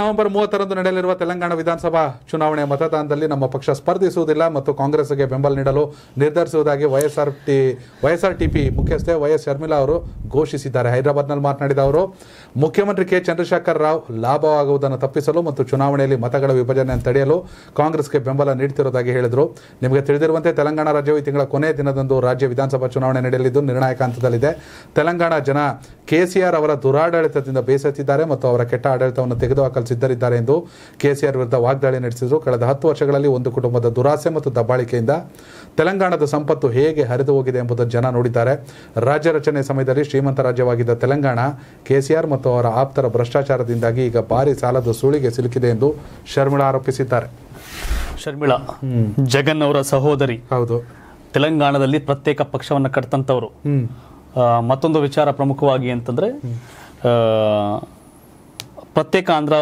November ಮೂವತ್ತರಂದು ನಡೆಯಲಿರುವ ತೆಲಂಗಾಣ ವಿಧಾನಸಭಾ ಚುನಾವಣೆ ಮತದಾನದಲ್ಲಿ ನಮ್ಮ ಪಕ್ಷ ಸ್ಪರ್ಧಿಸುವುದಿಲ್ಲ ಮತ್ತು ಕಾಂಗ್ರೆಸ್ಗೆ ಬೆಂಬಲ ನೀಡಲು ನಿರ್ಧರಿಸುವುದಾಗಿ ವೈಎಸ್ಆರ್ ಟಿ ವೈಎಸ್ಆರ್ ಪಿ ಮುಖ್ಯಸ್ಥೆ ವೈಎಸ್ ಶರ್ಮಿಲಾ ಅವರು ಘೋಷಿಸಿದ್ದಾರೆ ಹೈದರಾಬಾದ್ನಲ್ಲಿ ಮಾತನಾಡಿದ ಅವರು ಮುಖ್ಯಮಂತ್ರಿ ಕೆ ಚಂದ್ರಶೇಖರ್ ರಾವ್ ಲಾಭವಾಗುವುದನ್ನು ತಪ್ಪಿಸಲು ಮತ್ತು ಚುನಾವಣೆಯಲ್ಲಿ ಮತಗಳ ವಿಭಜನೆಯನ್ನು ತಡೆಯಲು ಕಾಂಗ್ರೆಸ್ಗೆ ಬೆಂಬಲ ನೀಡುತ್ತಿರುವುದಾಗಿ ಹೇಳಿದರು ನಿಮಗೆ ತಿಳಿದಿರುವಂತೆ ತೆಲಂಗಾಣ ರಾಜ್ಯವು ಈ ತಿಂಗಳ ಕೊನೆಯ ದಿನದಂದು ರಾಜ್ಯ ವಿಧಾನಸಭಾ ಚುನಾವಣೆ ನಡೆಯಲಿದ್ದು ನಿರ್ಣಾಯಕ ಹಂತದಲ್ಲಿದೆ ತೆಲಂಗಾಣ ಜನ ಕೆ ಅವರ ದುರಾಡಳಿತದಿಂದ ಬೇಸತ್ತಿದ್ದಾರೆ ಮತ್ತು ಅವರ ಕೆಟ್ಟ ಆಡಳಿತವನ್ನು ತೆಗೆದುಹಾಕಲು ಸಿದ್ಧರಿದ್ದಾರೆ ಎಂದು ಕೆಸಿಆರ್ ವಿರುದ್ಧ ವಾಗ್ದಾಳಿ ನಡೆಸಿದರು ಕಳೆದ ಹತ್ತು ವರ್ಷಗಳಲ್ಲಿ ಒಂದು ಕುಟುಂಬದ ದುರಾಸೆ ಮತ್ತು ದಬ್ಬಾಳಿಕೆಯಿಂದ ತೆಲಂಗಾಣದ ಸಂಪತ್ತು ಹೇಗೆ ಹರಿದು ಹೋಗಿದೆ ಎಂಬುದನ್ನು ಜನ ನೋಡಿದ್ದಾರೆ ರಾಜ್ಯ ರಚನೆ ಸಮಯದಲ್ಲಿ ಶ್ರೀಮಂತ ರಾಜ್ಯವಾಗಿದ್ದ ತೆಲಂಗಾಣ ಕೆಸಿಆರ್ ಮತ್ತು ಅವರ ಆಪ್ತರ ಭ್ರಷ್ಟಾಚಾರದಿಂದಾಗಿ ಈಗ ಭಾರಿ ಸಾಲದ ಸುಳಿಗೆ ಸಿಲುಕಿದೆ ಎಂದು ಶರ್ಮಿಳಾ ಆರೋಪಿಸಿದ್ದಾರೆ ಶರ್ಮಿಳಾ ಜಗನ್ ಅವರ ಸಹೋದರಿ ಹೌದು ತೆಲಂಗಾಣದಲ್ಲಿ ಪ್ರತ್ಯೇಕ ಪಕ್ಷವನ್ನು ಕಟ್ಟಂತವರು ಮತ್ತೊಂದು ವಿಚಾರ ಪ್ರಮುಖವಾಗಿ ಅಂತಂದ್ರೆ ಪ್ರತ್ಯೇಕ ಆಂಧ್ರ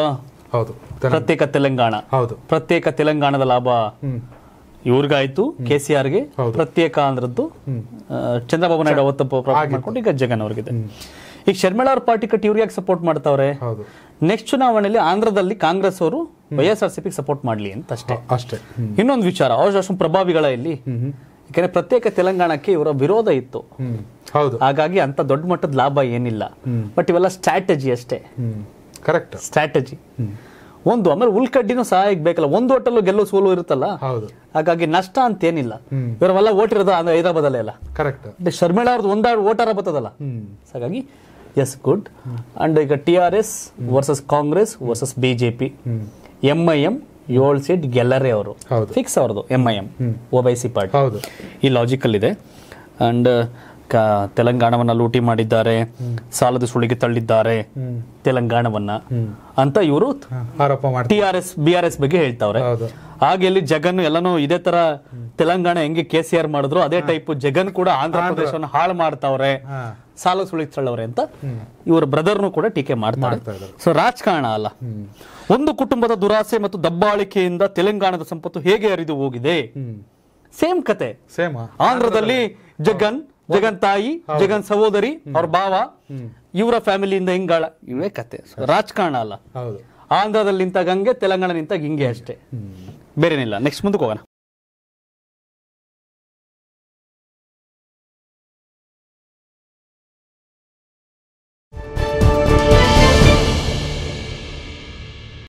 ಹೌದು ಪ್ರತ್ಯೇಕ ತೆಲಂಗಾಣ ಹೌದು ಪ್ರತ್ಯೇಕ ತೆಲಂಗಾಣದ ಲಾಭ ಇವ್ರಿಗಾಯ್ತು ಕೆ ಸಿ ಗೆ ಪ್ರತ್ಯೇಕ ಅಂದ್ರದ್ದು ಚಂದ್ರಬಾಬು ನಾಯ್ಡು ಅವತ್ತು ಮಾಡ್ಕೊಂಡು ಈಗ ಜಗನ್ ಅವ್ರಿಗಿದೆ ಈಗ ಶರ್ಮಿಳ ಅವ್ರ ಪಾರ್ಟಿ ಕಟ್ಟಿ ಇವ್ರಿಗೆ ಸಪೋರ್ಟ್ ಮಾಡ್ತಾವ್ರೆ ನೆಕ್ಸ್ಟ್ ಚುನಾವಣೆಯಲ್ಲಿ ಆಂಧ್ರದಲ್ಲಿ ಕಾಂಗ್ರೆಸ್ ಅವರು ವೈಎಸ್ಆರ್ ಸಿ ಸಪೋರ್ಟ್ ಮಾಡ್ಲಿ ಅಂತ ಅಷ್ಟೇ ಅಷ್ಟೇ ಇನ್ನೊಂದು ವಿಚಾರ ಅವ್ರ ಅಷ್ಟು ಪ್ರಭಾವಿಗಳ ಇಲ್ಲಿ ಯಾಕಂದ್ರೆ ಪ್ರತ್ಯೇಕ ತೆಲಂಗಾಣಕ್ಕೆ ಇವರ ವಿರೋಧ ಇತ್ತು ಹೌದು ಹಾಗಾಗಿ ಅಂತ ದೊಡ್ಡ ಮಟ್ಟದ ಲಾಭ ಏನಿಲ್ಲ ಬಟ್ ಇವೆಲ್ಲ ಸ್ಟ್ರಾಟಜಿ ಅಷ್ಟೇ ಕರೆಕ್ಟ್ ಸ್ಟ್ರಾಟಜಿ ಒಂದು ಆಮೇಲೆ ಉಲ್ಕಡ್ಡಿನೂ ಸಹಾಯಕ್ಕೆ ಬೇಕಲ್ಲ ಒಂದು ಹೋಟೆಲ್ ಗೆಲ್ಲೋ ಸೋಲು ಇರುತ್ತಲ್ಲ ಹೌದು ಹಾಗಾಗಿ ನಷ್ಟ ಅಂತ ಏನಿಲ್ಲ ಇವರೆಲ್ಲ ಓಟ್ ಅಂದ್ರೆ ಹೈದರಾಬಾದ್ ಅಲ್ಲ ಕರೆಕ್ಟ್ ಶರ್ಮಿಳಾ ಅವ್ರದ್ದು ಒಂದಾಡ್ ಓಟಾರ ಬರ್ತದಲ್ಲ ಹಾಗಾಗಿ ಎಸ್ ಗುಡ್ ಅಂಡ್ ಈಗ T R S versus Congress versus BJP M I M ಏಳು ಸೀಟ್ ಗೆಲ್ಲರೇ ಅವರು ಫಿಕ್ಸ್ ಅವ್ರದ್ದು ಎಂ ಐ ಎಂ ಒ ಬೈ ಸಿ ಪಾರ್ಟಿ ಈ ಲಾಜಿಕಲ್ ಇದೆ ಅಂಡ್ ತೆಲಂಗಾಣವನ್ನ ಲೂಟಿ ಮಾಡಿದ್ದಾರೆ ಸಾಲದ ಸುಳಿಗೆ ತಳ್ಳಿದ್ದಾರೆ ತೆಲಂಗಾಣವನ್ನ ಅಂತ ಇವರು T R S B R S ಬಗ್ಗೆ ಹೇಳ್ತಾವ್ರೆ ಹಾಗೆ ಇಲ್ಲಿ ಜಗನ್ ಎಲ್ಲಾನು ಇದೇ ತರ ತೆಲಂಗಾಣ ಹೆಂಗೆ ಕೆ ಸಿ ಆರ್ ಮಾಡಿದ್ರು ಅದೇ ಟೈಪ್ ಜಗನ್ ಕೂಡ ಆಂಧ್ರ ಪ್ರದೇಶವನ್ನು ಹಾಳು ಮಾಡ್ತಾವ್ರೆ ಸಾಲ ಸುಳಿ ತಳ್ಳವ್ರೆ ಅಂತ ಇವ್ರ ಬ್ರದರ್ನು ಕೂಡ ಟೀಕೆ ಮಾಡ್ತಾರೆ ಸೊ ರಾಜಕಾರಣ ಅಲ್ಲ ಒಂದು ಕುಟುಂಬದ ದುರಾಸೆ ಮತ್ತು ದಬ್ಬಾಳಿಕೆಯಿಂದ ತೆಲಂಗಾಣದ ಸಂಪತ್ತು ಹೇಗೆ ಹರಿದು ಹೋಗಿದೆ ಸೇಮ್ ಕತೆ ಸೇಮ್ ಆಂಧ್ರದಲ್ಲಿ ಜಗನ್ ಜಗನ್ ತಾಯಿ ಜಗನ್ ಸಹೋದರಿ ಅವ್ರ ಬಾವ ಇವರ ಫ್ಯಾಮಿಲಿಯಿಂದ ಹಿಂಗಾಳ ಇವೇ ಕತೆ ರಾಜಕಾರಣ ಅಲ್ಲ ಆಂಧ್ರದಲ್ಲಿ ನಿಂತಾಗ ಹಂಗೆ ತೆಲಂಗಾಣ ನಿಂತಾಗ ಹಿಂಗೆ ಅಷ್ಟೇ ಬೇರೆನಿಲ್ಲ ನೆಕ್ಸ್ಟ್ ಮುಂದಕ್ಕೆ ಹೋಗೋಣ